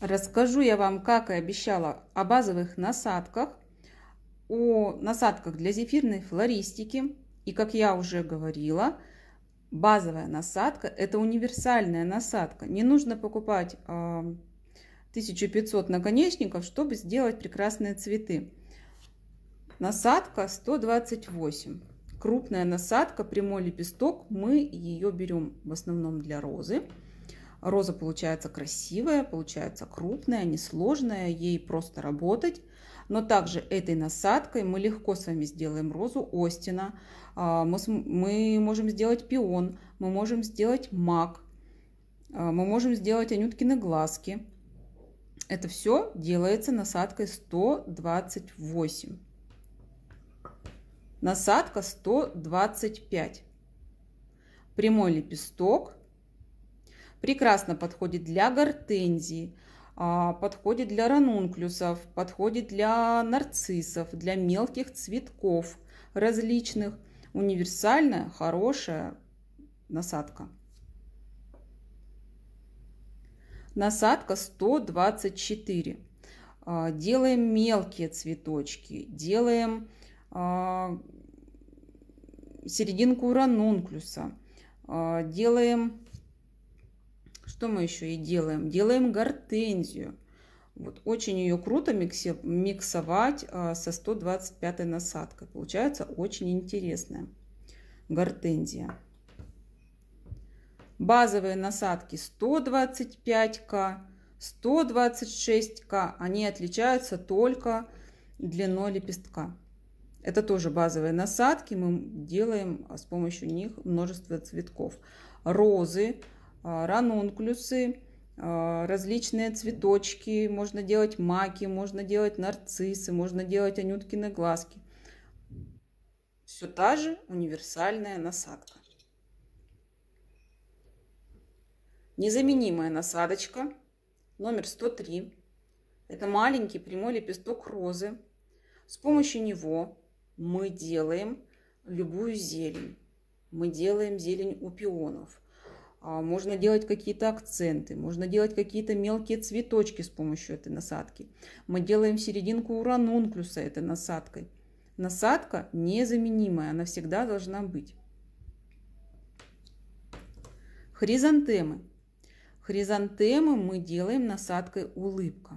Расскажу я вам, как и обещала, о базовых насадках, о насадках для зефирной флористики. И как я уже говорила, базовая насадка – это универсальная насадка. Не нужно покупать 1500 а, наконечников, чтобы сделать прекрасные цветы. Насадка 128. Крупная насадка, прямой лепесток. Мы ее берем в основном для розы. Роза получается красивая, получается крупная, несложная, ей просто работать. Но также этой насадкой мы легко с вами сделаем розу Остина, а, мы, можем сделать пион, мы можем сделать мак, а, мы можем сделать анюткины глазки. Это все делается насадкой 128. Насадка 125. Прямой лепесток прекрасно подходит для гортензии, а, подходит для ранунклюсов, подходит для нарциссов, для мелких цветков различных. Универсальная, хорошая насадка. Насадка 124. А, делаем мелкие цветочки, делаем а, серединку ранунклюса, делаем что мы еще и делаем? Делаем гортензию. Вот, очень ее круто миксовать а, со 125 насадкой. Получается очень интересная гортензия. Базовые насадки 125к, 126к. Они отличаются только длиной лепестка. Это тоже базовые насадки. Мы делаем с помощью них множество цветков. Розы а, ранункулюсы, а, различные цветочки, можно делать маки, можно делать нарциссы, можно делать анюткины глазки. Все та же универсальная насадка. Незаменимая насадочка номер 103. Это маленький прямой лепесток розы. С помощью него мы делаем любую зелень. Мы делаем зелень у пионов – а, можно делать какие-то акценты, можно делать какие-то мелкие цветочки с помощью этой насадки. Мы делаем серединку уранонклюса этой насадкой. Насадка незаменимая, она всегда должна быть. Хризантемы. Хризантемы мы делаем насадкой улыбка.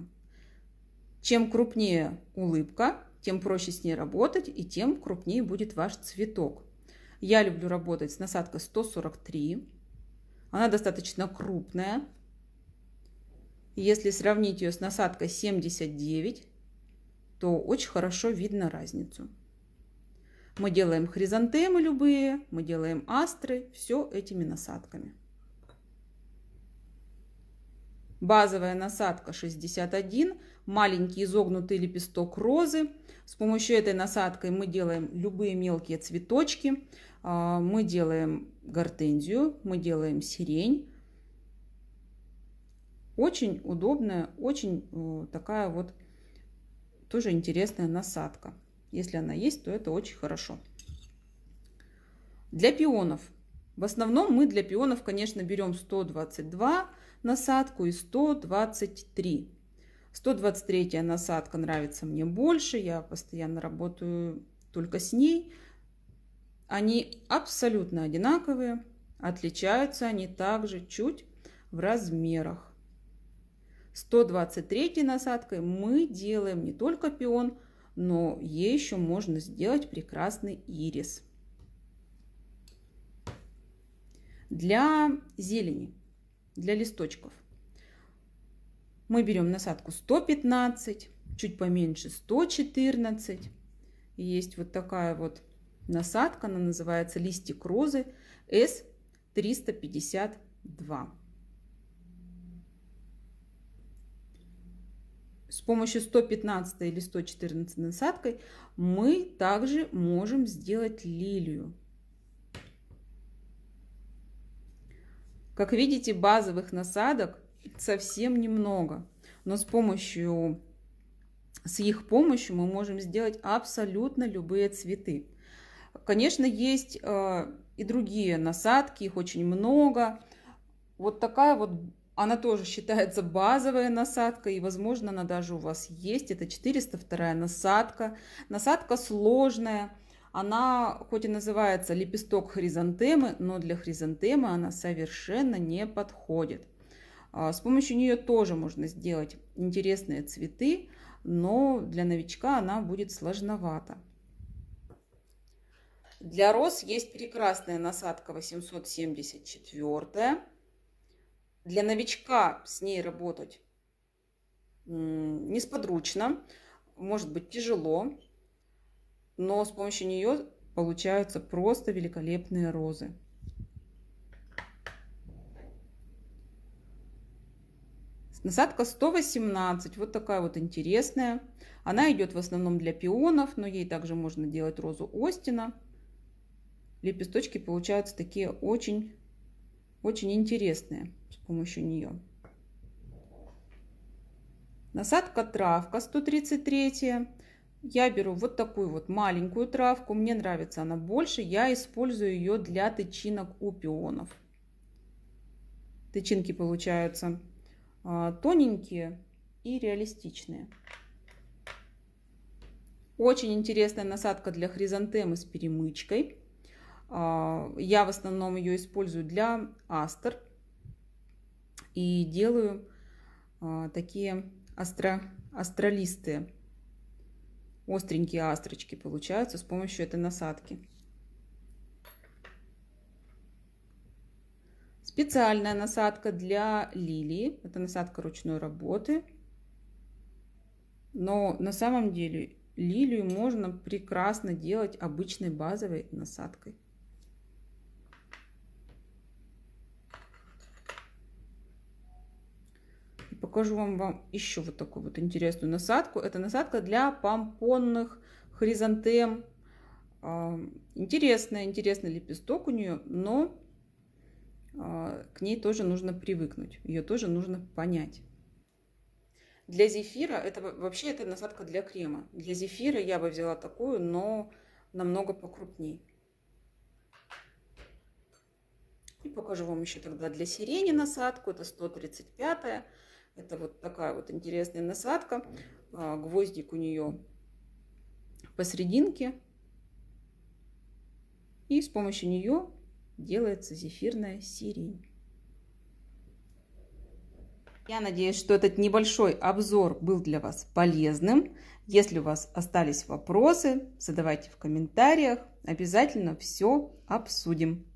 Чем крупнее улыбка, тем проще с ней работать и тем крупнее будет ваш цветок. Я люблю работать с насадкой 143. Она достаточно крупная. Если сравнить ее с насадкой 79, то очень хорошо видно разницу. Мы делаем хризантемы любые, мы делаем астры, все этими насадками. Базовая насадка 61, маленький изогнутый лепесток розы. С помощью этой насадкой мы делаем любые мелкие цветочки, а, мы делаем гортензию, мы делаем сирень. Очень удобная, очень э, такая вот тоже интересная насадка. Если она есть, то это очень хорошо. Для пионов. В основном мы для пионов, конечно, берем 122 насадку и 123. 123 насадка нравится мне больше, я постоянно работаю только с ней. Они абсолютно одинаковые, отличаются они также чуть в размерах. 123 насадкой мы делаем не только пион, но ей еще можно сделать прекрасный ирис. Для зелени, для листочков мы берем насадку 115, чуть поменьше 114. Есть вот такая вот насадка, она называется листик розы S352. С помощью 115 или 114 насадкой мы также можем сделать лилию. Как видите, базовых насадок совсем немного, но с помощью с их помощью мы можем сделать абсолютно любые цветы. Конечно, есть э, и другие насадки, их очень много. Вот такая вот, она тоже считается базовая насадка, и, возможно, она даже у вас есть. Это 402 насадка. Насадка сложная. Она хоть и называется лепесток хризантемы, но для хризантемы она совершенно не подходит. А, с помощью нее тоже можно сделать интересные цветы, но для новичка она будет сложновато. Для роз есть прекрасная насадка 874. Для новичка с ней работать несподручно, может быть тяжело, но с помощью нее получаются просто великолепные розы. Насадка 118, вот такая вот интересная. Она идет в основном для пионов, но ей также можно делать розу Остина лепесточки получаются такие очень, очень интересные с помощью нее. Насадка травка 133. Я беру вот такую вот маленькую травку. Мне нравится она больше. Я использую ее для тычинок у пионов. Тычинки получаются а, тоненькие и реалистичные. Очень интересная насадка для хризантемы с перемычкой. А, я в основном ее использую для астер и делаю а, такие астро, астролисты, остренькие астрочки получаются с помощью этой насадки. Специальная насадка для лилии. Это насадка ручной работы. Но на самом деле лилию можно прекрасно делать обычной базовой насадкой. покажу вам, вам еще вот такую вот интересную насадку. Это насадка для помпонных хризантем. А, интересная, интересный лепесток у нее, но а, к ней тоже нужно привыкнуть, ее тоже нужно понять. Для зефира, это вообще это насадка для крема. Для зефира я бы взяла такую, но намного покрупнее. И покажу вам еще тогда для сирени насадку. Это 135 это вот такая вот интересная насадка. А, гвоздик у нее посерединке. И с помощью нее делается зефирная сирень. Я надеюсь, что этот небольшой обзор был для вас полезным. Если у вас остались вопросы, задавайте в комментариях. Обязательно все обсудим.